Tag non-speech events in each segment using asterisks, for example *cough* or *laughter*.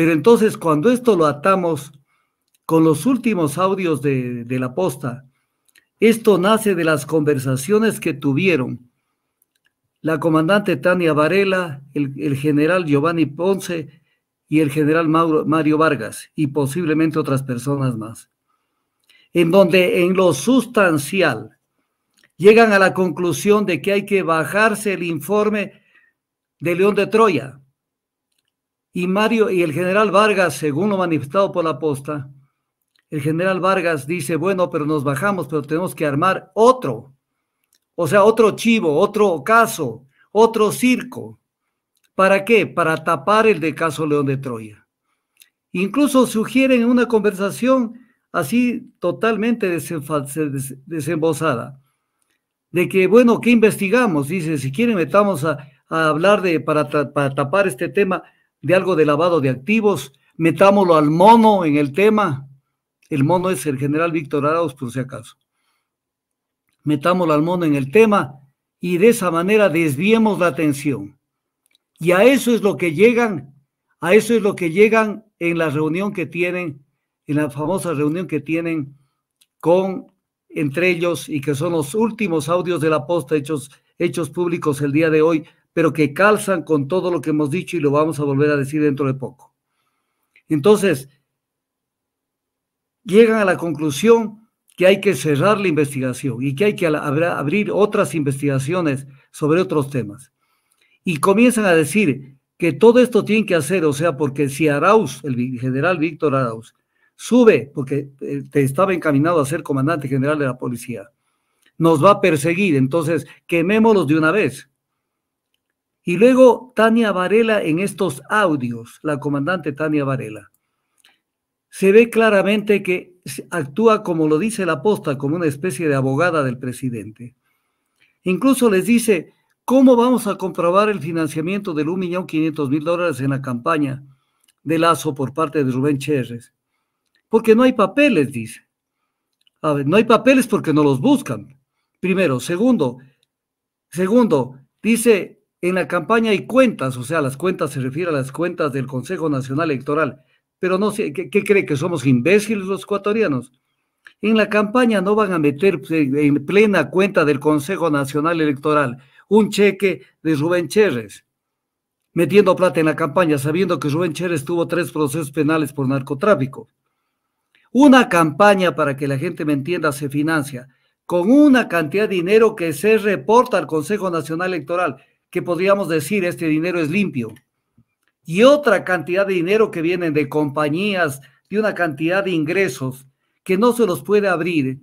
Pero entonces cuando esto lo atamos con los últimos audios de, la posta, esto nace de las conversaciones que tuvieron la comandante Tania Varela, el, general Giovanni Ponce y el general Mario Vargas y posiblemente otras personas más, en donde en lo sustancial llegan a la conclusión de que hay que bajarse el informe de León de Troya y Mario y el general Vargas, según lo manifestado por la posta, el general Vargas dice, bueno, pero nos bajamos, pero tenemos que armar otro, o sea, otro chivo, otro caso, otro circo. ¿Para qué? Para tapar el de caso León de Troya. Incluso sugieren una conversación así totalmente desembosada, de que, bueno, ¿qué investigamos? Dice, si quieren metamos a, hablar de, para tapar este tema, de algo de lavado de activos, metámoslo al mono en el tema. El mono es el general Víctor Arauz, por si acaso. Metámoslo al mono en el tema y de esa manera desviemos la atención. Y a eso es lo que llegan, a eso es lo que llegan en la reunión que tienen, en la famosa reunión que tienen con entre ellos y que son los últimos audios de la posta hechos, hechos públicos el día de hoy pero que calzan con todo lo que hemos dicho y lo vamos a volver a decir dentro de poco. Entonces, llegan a la conclusión que hay que cerrar la investigación y que hay que abrir otras investigaciones sobre otros temas. Y comienzan a decir que todo esto tiene que hacer, o sea, porque si Arauz, el general Víctor Arauz, sube, porque eh, te estaba encaminado a ser comandante general de la policía, nos va a perseguir, entonces quemémoslos de una vez. Y luego Tania Varela en estos audios, la comandante Tania Varela, se ve claramente que actúa como lo dice la posta, como una especie de abogada del presidente. Incluso les dice, ¿cómo vamos a comprobar el financiamiento del 1.500.000 dólares en la campaña de Lazo por parte de Rubén Cherres? Porque no hay papeles, dice. A ver, no hay papeles porque no los buscan. Primero. Segundo, segundo, dice en la campaña hay cuentas, o sea, las cuentas se refiere a las cuentas del Consejo Nacional Electoral, pero no sé, ¿qué, cree que somos imbéciles los ecuatorianos? En la campaña no van a meter eh, en plena cuenta del Consejo Nacional Electoral un cheque de Rubén chérez metiendo plata en la campaña, sabiendo que Rubén Chérez tuvo tres procesos penales por narcotráfico. Una campaña, para que la gente me entienda, se financia con una cantidad de dinero que se reporta al Consejo Nacional Electoral que podríamos decir este dinero es limpio. Y otra cantidad de dinero que vienen de compañías, de una cantidad de ingresos que no se los puede abrir,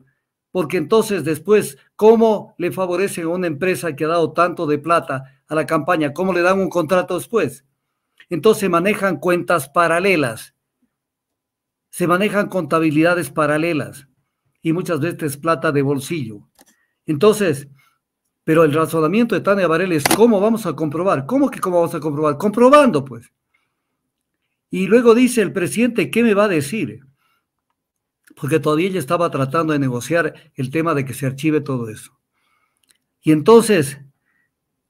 porque entonces después, ¿cómo le favorecen a una empresa que ha dado tanto de plata a la campaña? ¿Cómo le dan un contrato después? Entonces manejan cuentas paralelas, se manejan contabilidades paralelas y muchas veces plata de bolsillo. Entonces, pero el razonamiento de Tania Varela es cómo vamos a comprobar. ¿Cómo que cómo vamos a comprobar? Comprobando, pues. Y luego dice el presidente, ¿qué me va a decir? Porque todavía ella estaba tratando de negociar el tema de que se archive todo eso. Y entonces,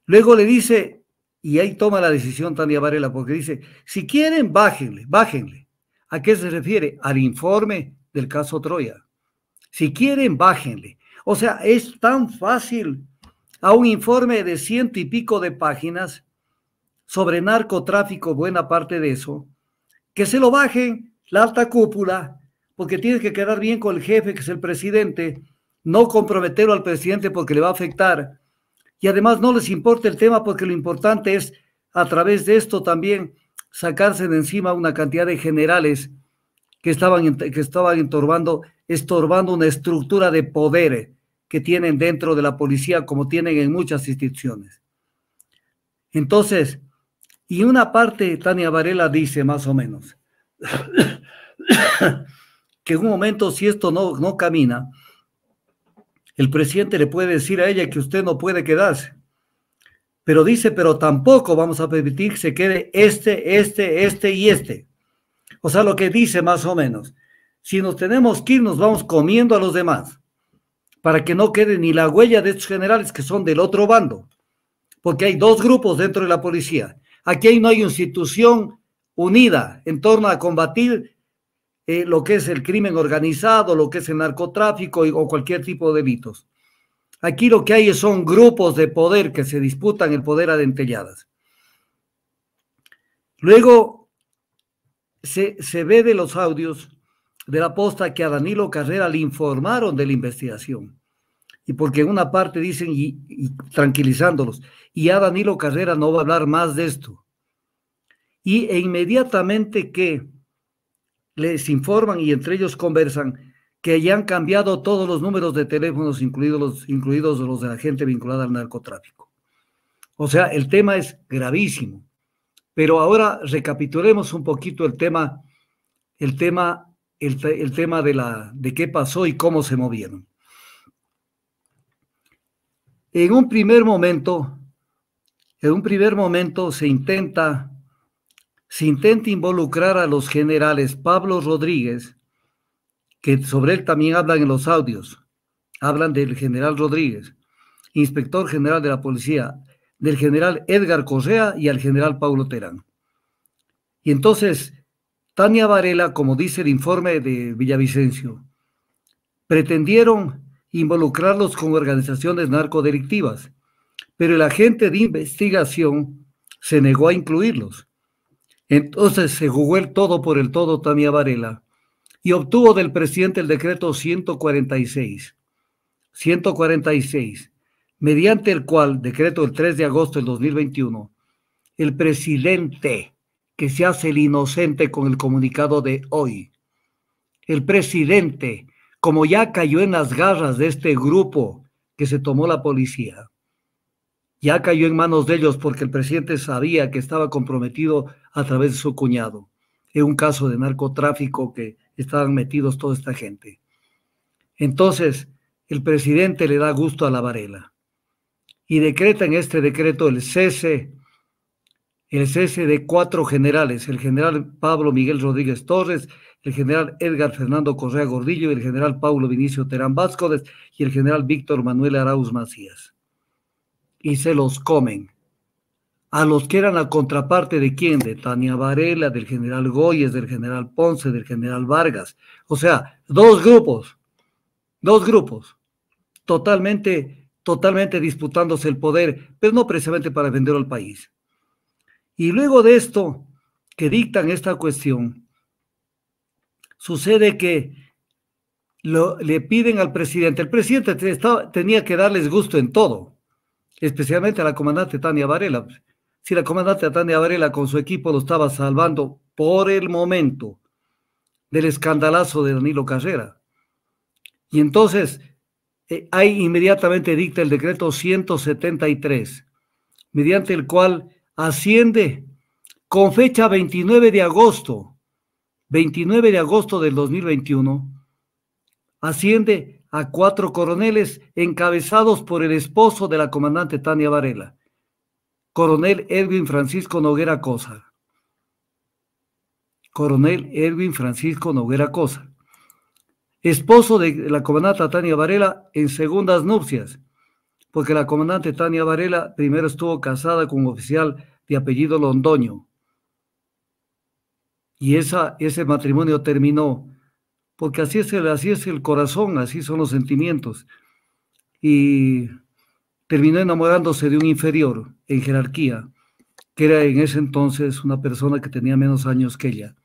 luego le dice, y ahí toma la decisión Tania Varela, porque dice, si quieren, bájenle, bájenle. ¿A qué se refiere? Al informe del caso Troya. Si quieren, bájenle. O sea, es tan fácil a un informe de ciento y pico de páginas sobre narcotráfico, buena parte de eso, que se lo bajen la alta cúpula, porque tiene que quedar bien con el jefe, que es el presidente, no comprometerlo al presidente porque le va a afectar. Y además no les importa el tema porque lo importante es, a través de esto también, sacarse de encima una cantidad de generales que estaban, que estaban estorbando, estorbando una estructura de poder que tienen dentro de la policía, como tienen en muchas instituciones. Entonces, y una parte, Tania Varela dice más o menos, *coughs* que en un momento, si esto no, no camina, el presidente le puede decir a ella que usted no puede quedarse. Pero dice, pero tampoco vamos a permitir que se quede este, este, este y este. O sea, lo que dice más o menos, si nos tenemos que ir, nos vamos comiendo a los demás para que no quede ni la huella de estos generales que son del otro bando, porque hay dos grupos dentro de la policía. Aquí no hay institución unida en torno a combatir eh, lo que es el crimen organizado, lo que es el narcotráfico o cualquier tipo de delitos. Aquí lo que hay son grupos de poder que se disputan el poder a dentelladas. Luego se, se ve de los audios de la posta que a Danilo Carrera le informaron de la investigación. Y porque en una parte dicen, y, tranquilizándolos, y a Danilo Carrera no va a hablar más de esto. Y e inmediatamente que les informan y entre ellos conversan que ya han cambiado todos los números de teléfonos, incluidos los, incluidos los de la gente vinculada al narcotráfico. O sea, el tema es gravísimo. Pero ahora recapitulemos un poquito el tema, el tema el, tema de, la, de qué pasó y cómo se movieron. En un primer momento, en un primer momento se intenta, se intenta involucrar a los generales Pablo Rodríguez, que sobre él también hablan en los audios, hablan del general Rodríguez, inspector general de la policía, del general Edgar Correa y al general Paulo Terán. Y entonces Tania Varela, como dice el informe de Villavicencio, pretendieron involucrarlos con organizaciones narcodelictivas, pero el agente de investigación se negó a incluirlos. Entonces se jugó el todo por el todo Tania Varela y obtuvo del presidente el decreto 146, 146, mediante el cual, decreto el 3 de agosto del 2021, el presidente que se hace el inocente con el comunicado de hoy. El presidente, como ya cayó en las garras de este grupo que se tomó la policía, ya cayó en manos de ellos porque el presidente sabía que estaba comprometido a través de su cuñado en un caso de narcotráfico que estaban metidos toda esta gente. Entonces, el presidente le da gusto a la varela y decreta en este decreto el cese el cese de cuatro generales, el general Pablo Miguel Rodríguez Torres, el general Edgar Fernando Correa Gordillo, el general Paulo Vinicio Terán Vázquez y el general Víctor Manuel Arauz Macías. Y se los comen. A los que eran la contraparte de quién, de Tania Varela, del general Goyes, del general Ponce, del general Vargas. O sea, dos grupos, dos grupos, totalmente, totalmente disputándose el poder, pero no precisamente para vender al país y luego de esto, que dictan esta cuestión, sucede que le piden al presidente, el presidente tenía que darles gusto en todo, especialmente a la comandante Tania Varela. Si la comandante Tania Varela con su equipo lo estaba salvando por el momento del escandalazo de Danilo Carrera. Y entonces hay eh, ahí inmediatamente dicta el decreto 173, mediante el cual asciende con fecha 29 de agosto, 29 de agosto del 2021, asciende a cuatro coroneles encabezados por el esposo de la comandante Tania Varela, coronel Edwin Francisco Noguera Cosa. Coronel Edwin Francisco Noguera Cosa, esposo de la comandante Tania Varela en segundas nupcias porque la comandante Tania Varela primero estuvo casada con un oficial de apellido Londoño. Y esa, ese matrimonio terminó, porque así es, el, así es el corazón, así son los sentimientos. Y terminó enamorándose de un inferior en jerarquía, que era en ese entonces una persona que tenía menos años que ella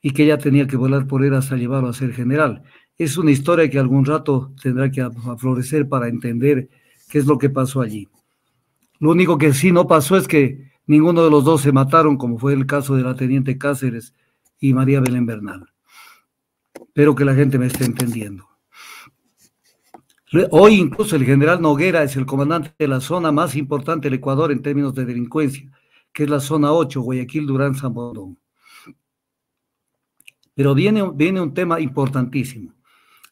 y que ella tenía que volar por él hasta llevarlo a ser general. Es una historia que algún rato tendrá que florecer para entender qué es lo que pasó allí. Lo único que sí no pasó es que ninguno de los dos se mataron, como fue el caso de la teniente Cáceres y María Belén Bernal. Espero que la gente me esté entendiendo. Hoy incluso el general Noguera es el comandante de la zona más importante del Ecuador en términos de delincuencia, que es la zona 8, Guayaquil, Durán, San Pero viene, viene un tema importantísimo.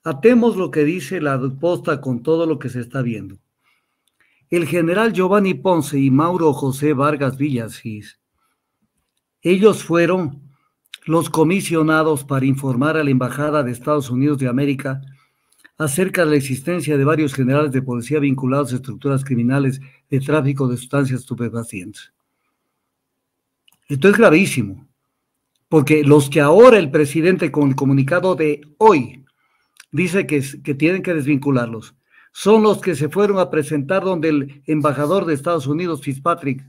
Atemos lo que dice la posta con todo lo que se está viendo el general Giovanni Ponce y Mauro José Vargas Villasís. Ellos fueron los comisionados para informar a la Embajada de Estados Unidos de América acerca de la existencia de varios generales de policía vinculados a estructuras criminales de tráfico de sustancias estupefacientes. Esto es gravísimo, porque los que ahora el presidente con el comunicado de hoy dice que, que tienen que desvincularlos, son los que se fueron a presentar donde el embajador de Estados Unidos, Fitzpatrick,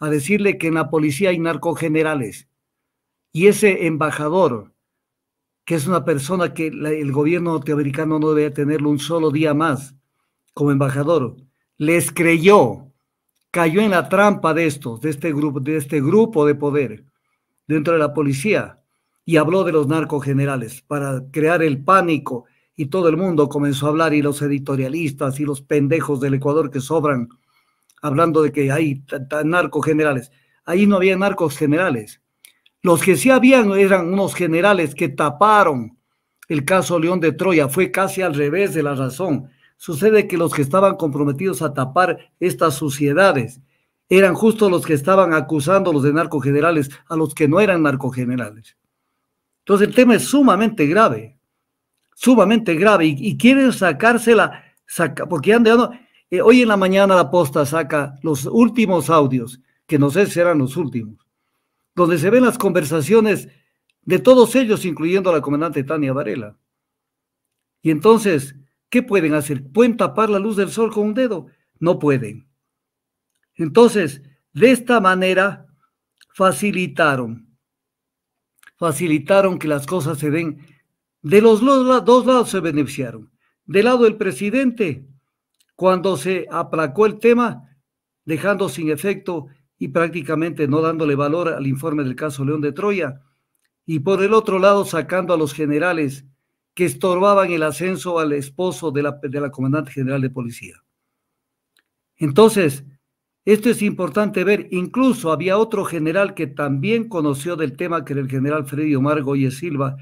a decirle que en la policía hay narcogenerales. Y ese embajador, que es una persona que el gobierno norteamericano no debe tenerlo un solo día más como embajador, les creyó, cayó en la trampa de estos, de este grupo, de este grupo de poder dentro de la policía y habló de los narcogenerales para crear el pánico, y todo el mundo comenzó a hablar y los editorialistas y los pendejos del Ecuador que sobran, hablando de que hay narcogenerales. generales. Ahí no había narcogenerales. Los que sí habían eran unos generales que taparon el caso León de Troya. Fue casi al revés de la razón. Sucede que los que estaban comprometidos a tapar estas suciedades eran justo los que estaban acusándolos de narcogenerales a los que no eran narcogenerales. Entonces el tema es sumamente grave sumamente grave y, quieren sacársela, porque han dejado, eh, hoy en la mañana la posta saca los últimos audios, que no sé si serán los últimos, donde se ven las conversaciones de todos ellos, incluyendo a la comandante Tania Varela. Y entonces, ¿qué pueden hacer? ¿Pueden tapar la luz del sol con un dedo? No pueden. Entonces, de esta manera facilitaron, facilitaron que las cosas se den de los dos lados se beneficiaron. Del lado del presidente, cuando se aplacó el tema, dejando sin efecto y prácticamente no dándole valor al informe del caso León de Troya, y por el otro lado sacando a los generales que estorbaban el ascenso al esposo de la, comandante general de policía. Entonces, esto es importante ver, incluso había otro general que también conoció del tema, que era el general Freddy Omar Goyes Silva,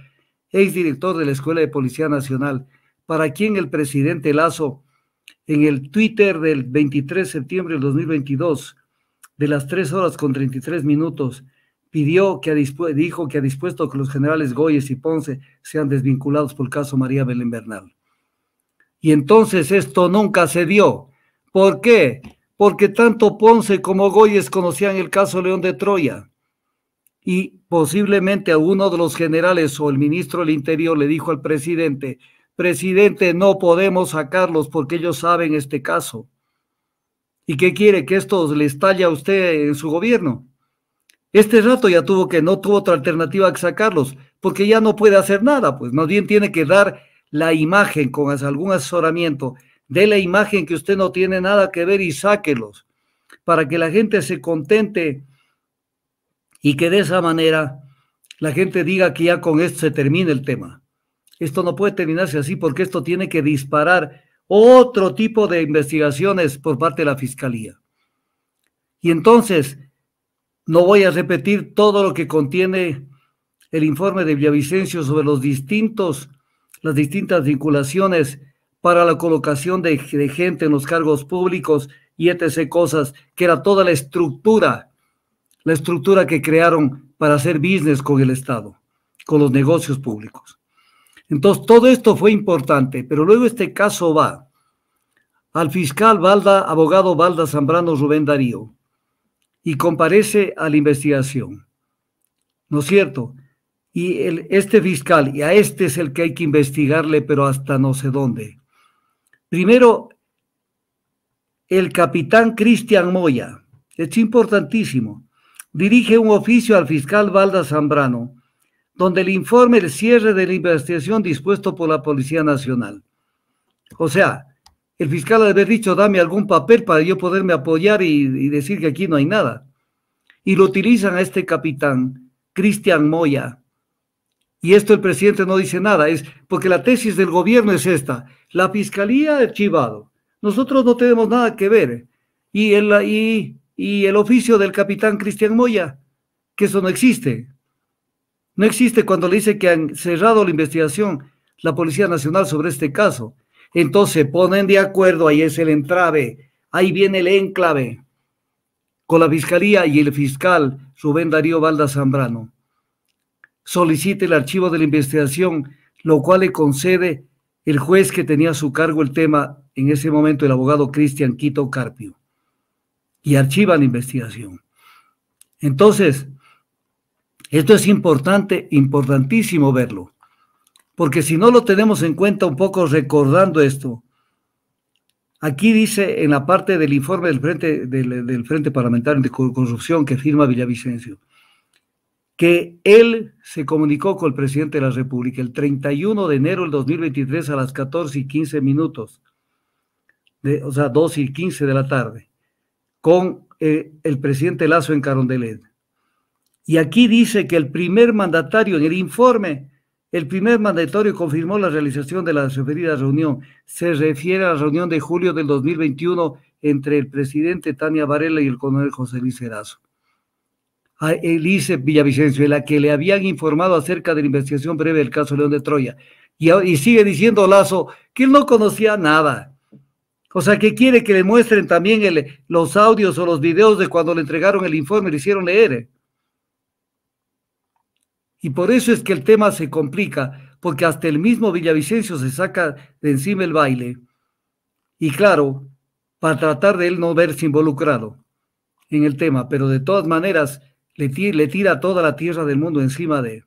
exdirector de la Escuela de Policía Nacional, para quien el presidente Lazo, en el Twitter del 23 de septiembre del 2022, de las 3 horas con 33 minutos, pidió que dijo que ha dispuesto que los generales Goyes y Ponce sean desvinculados por el caso María Belén Bernal. Y entonces esto nunca se dio. ¿Por qué? Porque tanto Ponce como Goyes conocían el caso León de Troya y posiblemente a uno de los generales o el ministro del Interior le dijo al presidente, presidente, no podemos sacarlos porque ellos saben este caso. ¿Y qué quiere? ¿Que esto le estalle a usted en su gobierno? Este rato ya tuvo que, no tuvo otra alternativa que sacarlos, porque ya no puede hacer nada, pues más bien tiene que dar la imagen con algún asesoramiento, de la imagen que usted no tiene nada que ver y sáquelos, para que la gente se contente y que de esa manera la gente diga que ya con esto se termina el tema. Esto no puede terminarse así porque esto tiene que disparar otro tipo de investigaciones por parte de la Fiscalía. Y entonces, no voy a repetir todo lo que contiene el informe de Villavicencio sobre los distintos, las distintas vinculaciones para la colocación de, gente en los cargos públicos y etc. cosas, que era toda la estructura la estructura que crearon para hacer business con el Estado, con los negocios públicos. Entonces, todo esto fue importante, pero luego este caso va al fiscal Valda, abogado Valda Zambrano Rubén Darío, y comparece a la investigación. ¿No es cierto? Y el, este fiscal, y a este es el que hay que investigarle, pero hasta no sé dónde. Primero, el capitán Cristian Moya. Es importantísimo dirige un oficio al fiscal Valda Zambrano, donde le informe el cierre de la investigación dispuesto por la Policía Nacional. O sea, el fiscal de haber dicho, dame algún papel para yo poderme apoyar y, decir que aquí no hay nada. Y lo utilizan a este capitán, Cristian Moya. Y esto el presidente no dice nada, es porque la tesis del gobierno es esta, la fiscalía ha archivado, nosotros no tenemos nada que ver. Y, el, y y el oficio del capitán Cristian Moya, que eso no existe. No existe cuando le dice que han cerrado la investigación la Policía Nacional sobre este caso. Entonces ponen de acuerdo, ahí es el entrave, ahí viene el enclave con la Fiscalía y el fiscal Rubén Darío Valda Zambrano. solicite el archivo de la investigación, lo cual le concede el juez que tenía a su cargo el tema en ese momento, el abogado Cristian Quito Carpio y archiva la investigación. Entonces, esto es importante, importantísimo verlo, porque si no lo tenemos en cuenta un poco recordando esto, aquí dice en la parte del informe del Frente, del, frente Parlamentario de Corrupción que firma Villavicencio, que él se comunicó con el presidente de la República el 31 de enero del 2023 a las 14 y 15 minutos, de, o sea, 2 y 15 de la tarde con eh, el presidente Lazo en Carondelet. Y aquí dice que el primer mandatario, en el informe, el primer mandatario confirmó la realización de la referida reunión. Se refiere a la reunión de julio del 2021 entre el presidente Tania Varela y el coronel José Luis Serazo. A ah, Elise eh, Villavicencio, la que le habían informado acerca de la investigación breve del caso León de Troya. y sigue diciendo Lazo que él no conocía nada o sea, que quiere que le muestren también los audios o los videos de cuando le entregaron el informe, le hicieron leer. Y por eso es que el tema se complica, porque hasta el mismo Villavicencio se saca de encima el baile. Y claro, para tratar de él no verse involucrado en el tema, pero de todas maneras le, tira, toda la tierra del mundo encima de,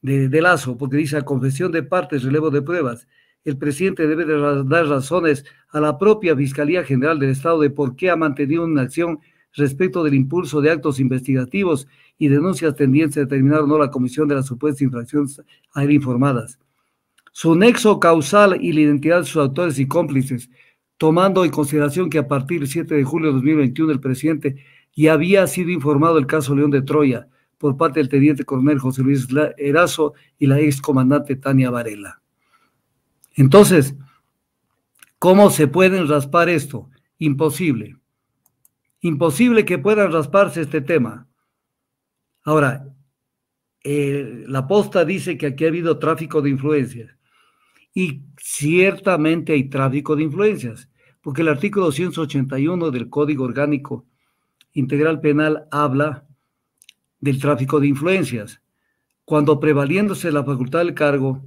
de, Lazo, porque dice confesión de partes, relevo de pruebas el presidente debe dar razones a la propia Fiscalía General del Estado de por qué ha mantenido una acción respecto del impulso de actos investigativos y denuncias tendientes a determinar o no la comisión de las supuestas infracciones a informadas. Su nexo causal y la identidad de sus autores y cómplices, tomando en consideración que a partir del 7 de julio de 2021 el presidente ya había sido informado del caso León de Troya por parte del teniente coronel José Luis Erazo y la ex comandante Tania Varela. Entonces, ¿cómo se pueden raspar esto? Imposible. Imposible que puedan rasparse este tema. Ahora, eh, la posta dice que aquí ha habido tráfico de influencias. Y ciertamente hay tráfico de influencias, porque el artículo 281 del Código Orgánico Integral Penal habla del tráfico de influencias. Cuando prevaliéndose la facultad del cargo,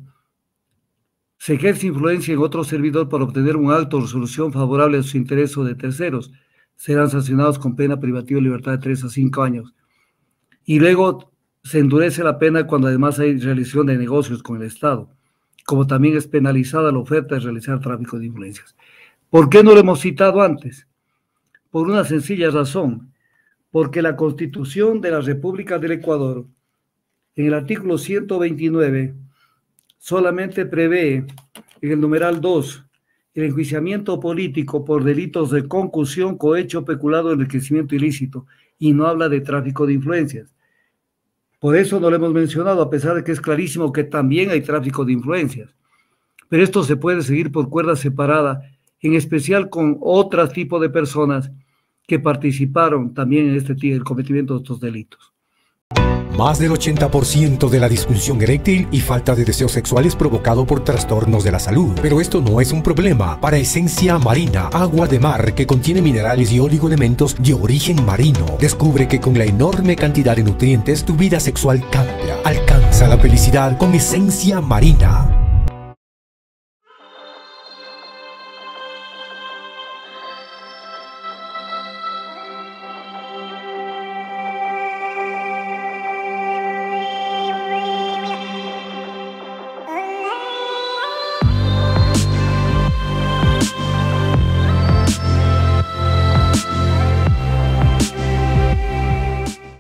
se ejerce influencia en otro servidor para obtener un alto resolución favorable a sus intereses o de terceros, serán sancionados con pena privativa de libertad de tres a 5 años. Y luego se endurece la pena cuando además hay realización de negocios con el Estado, como también es penalizada la oferta de realizar tráfico de influencias. ¿Por qué no lo hemos citado antes? Por una sencilla razón, porque la Constitución de la República del Ecuador, en el artículo 129, solamente prevé en el numeral 2 el enjuiciamiento político por delitos de concusión, cohecho, peculado, enriquecimiento ilícito y no habla de tráfico de influencias. Por eso no lo hemos mencionado, a pesar de que es clarísimo que también hay tráfico de influencias. Pero esto se puede seguir por cuerda separada, en especial con otro tipo de personas que participaron también en este el cometimiento de estos delitos. Más del 80% de la disfunción eréctil y falta de deseos sexuales provocado por trastornos de la salud. Pero esto no es un problema. Para esencia marina, agua de mar que contiene minerales y oligoelementos de origen marino, descubre que con la enorme cantidad de nutrientes tu vida sexual cambia. Alcanza la felicidad con esencia marina.